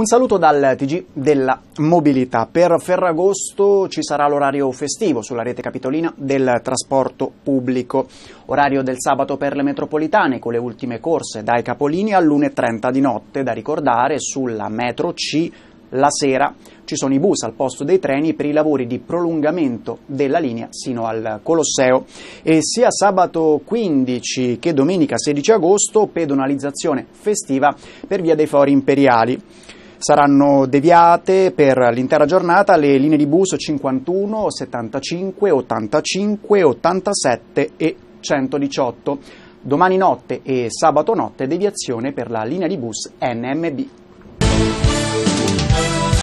Un saluto dal TG della mobilità. Per Ferragosto ci sarà l'orario festivo sulla rete capitolina del trasporto pubblico. Orario del sabato per le metropolitane con le ultime corse dai capolini all'1.30 di notte. Da ricordare sulla metro C la sera ci sono i bus al posto dei treni per i lavori di prolungamento della linea sino al Colosseo e sia sabato 15 che domenica 16 agosto pedonalizzazione festiva per via dei fori imperiali. Saranno deviate per l'intera giornata le linee di bus 51, 75, 85, 87 e 118. Domani notte e sabato notte deviazione per la linea di bus NMB.